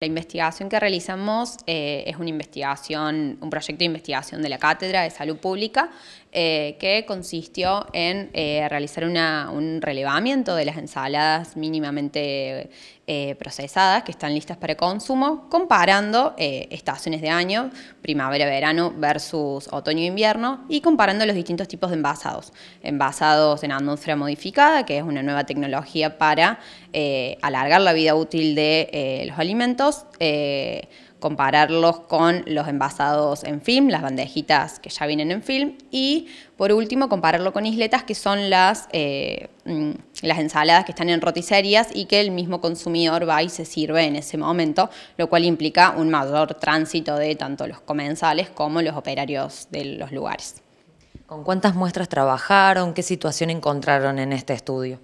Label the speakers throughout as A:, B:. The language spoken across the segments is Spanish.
A: La investigación que realizamos eh, es una investigación, un proyecto de investigación de la Cátedra de Salud Pública eh, que consistió en eh, realizar un relevamiento de las ensaladas mínimamente procesadas que están listas para consumo, comparando estaciones de año, primavera-verano versus otoño-invierno e y comparando los distintos tipos de envasados. Envasados en atmósfera modificada, que es una nueva tecnología para eh, alargar la vida útil de eh, los alimentos, eh, compararlos con los envasados en film, las bandejitas que ya vienen en film, y por último compararlo con isletas, que son las, mm, las ensaladas que están en roticerías y que el mismo consumidor va y se sirve en ese momento, lo cual implica un mayor tránsito de tanto los comensales como los operarios de los lugares. ¿Con cuántas muestras trabajaron? ¿Qué situación encontraron en este estudio?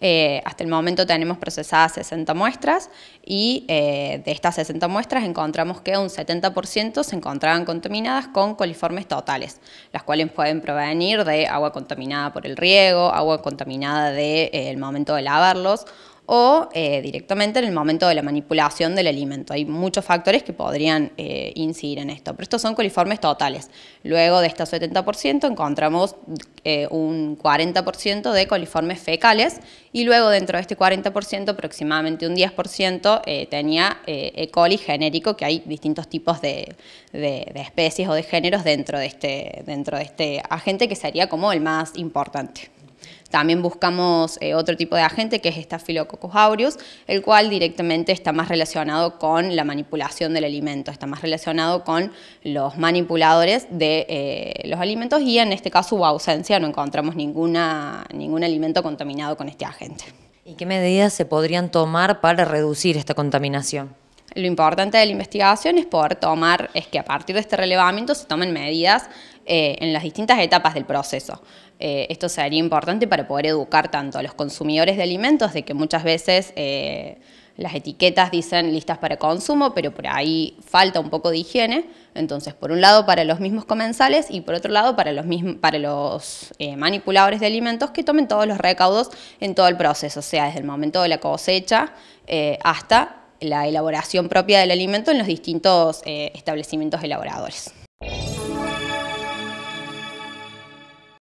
A: Eh, hasta el momento tenemos procesadas 60 muestras y eh, de estas 60 muestras encontramos que un 70% se encontraban contaminadas con coliformes totales, las cuales pueden provenir de agua contaminada por el riego, agua contaminada del eh, momento de lavarlos o eh, directamente en el momento de la manipulación del alimento. Hay muchos factores que podrían eh, incidir en esto, pero estos son coliformes totales. Luego de estos 70% encontramos eh, un 40% de coliformes fecales y luego dentro de este 40% aproximadamente un 10% tenía E. coli genérico, que hay distintos tipos de, especies o de géneros este, dentro de este agente que sería como el más importante. También buscamos eh, otro tipo de agente que es Staphylococcus aureus, el cual directamente está más relacionado con la manipulación del alimento, está más relacionado con los manipuladores de eh, los alimentos y en este caso hubo ausencia, no encontramos ningún alimento contaminado con este agente. ¿Y qué medidas se podrían tomar para reducir esta contaminación? Lo importante de la investigación es poder tomar, es que a partir de este relevamiento se tomen medidas eh, en las distintas etapas del proceso. Eh, esto sería importante para poder educar tanto a los consumidores de alimentos, de que muchas veces eh, las etiquetas dicen listas para consumo, pero por ahí falta un poco de higiene. Entonces, por un lado para los mismos comensales y por otro lado para los, mismos, para los manipuladores de alimentos que tomen todos los recaudos en todo el proceso, o sea desde el momento de la cosecha hasta la elaboración propia del alimento en los distintos eh, establecimientos elaboradores.